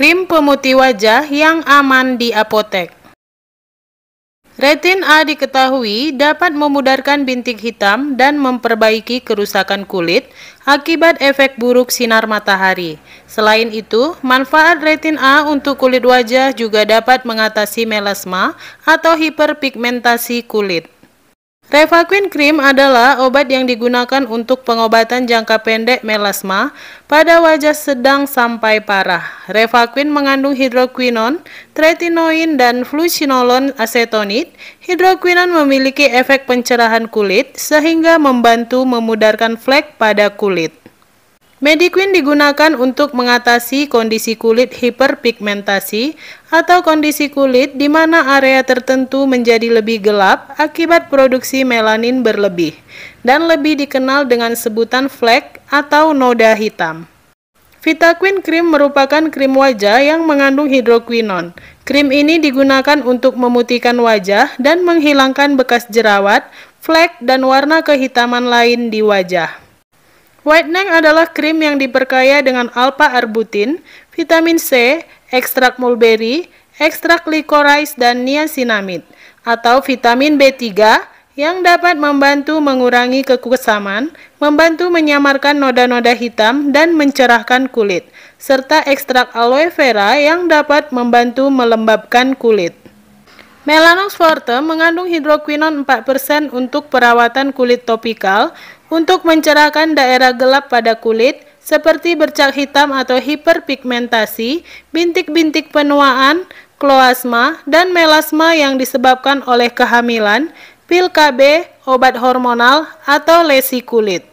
Krim pemutih wajah yang aman di apotek. Retin A diketahui dapat memudarkan bintik hitam dan memperbaiki kerusakan kulit akibat efek buruk sinar matahari. Selain itu, manfaat retin A untuk kulit wajah juga dapat mengatasi melasma atau hiperpigmentasi kulit. Revaquin cream adalah obat yang digunakan untuk pengobatan jangka pendek melasma pada wajah sedang sampai parah. Revaquin mengandung hidroquinon, tretinoin, dan fluocinolon acetonid. Hidroquinon memiliki efek pencerahan kulit sehingga membantu memudarkan flek pada kulit. Mediquin digunakan untuk mengatasi kondisi kulit hiperpigmentasi atau kondisi kulit di mana area tertentu menjadi lebih gelap akibat produksi melanin berlebih dan lebih dikenal dengan sebutan flek atau noda hitam. Vitaquin Cream merupakan krim wajah yang mengandung hidroquinon. Krim ini digunakan untuk memutihkan wajah dan menghilangkan bekas jerawat, flek, dan warna kehitaman lain di wajah. Whitening adalah krim yang diperkaya dengan alpha-arbutin, vitamin C, ekstrak mulberry, ekstrak licorice, dan niacinamide, atau vitamin B3 yang dapat membantu mengurangi kekusaman, membantu menyamarkan noda-noda hitam, dan mencerahkan kulit, serta ekstrak aloe vera yang dapat membantu melembabkan kulit. Melanox forte mengandung hidroquinon 4% untuk perawatan kulit topikal, untuk mencerahkan daerah gelap pada kulit seperti bercak hitam atau hiperpigmentasi, bintik-bintik penuaan, kloasma, dan melasma yang disebabkan oleh kehamilan, pil KB, obat hormonal, atau lesi kulit.